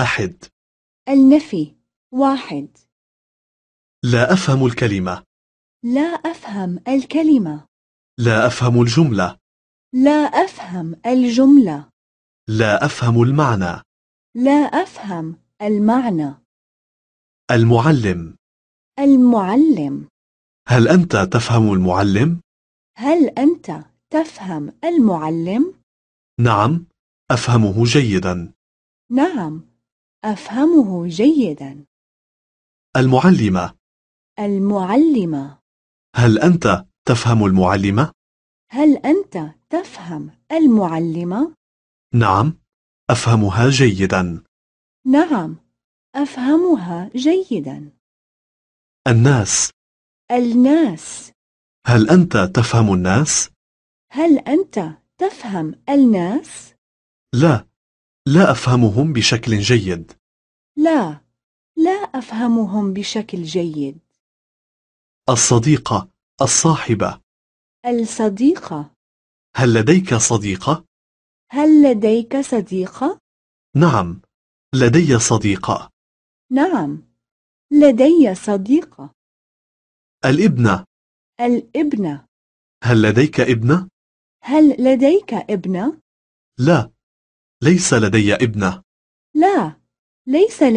أحد النفي واحد لا أفهم الكلمة لا أفهم الكلمة لا أفهم الجملة لا أفهم الجملة لا أفهم المعنى لا أفهم المعنى المعلم المعلم هل أنت تفهم المعلم؟ هل أنت تفهم المعلم؟ نعم أفهمه جيدا نعم أفهمه جيدا. المعلمة المعلمة هل أنت تفهم المعلمة؟ هل أنت تفهم المعلمة؟ نعم، أفهمها جيدا. نعم، أفهمها جيدا. الناس الناس هل أنت تفهم الناس؟ هل أنت تفهم الناس؟ لا، لا أفهمهم بشكل جيد لا لا أفهمهم بشكل جيد الصديقة الصاحبة الصديقة هل لديك صديقة؟ هل لديك صديقة؟ نعم لدي صديقة نعم لدي صديقة الابنة الابنة هل لديك ابنة؟ هل لديك ابنة؟ لا ليس لدي ابنة. لا، ليس لدي.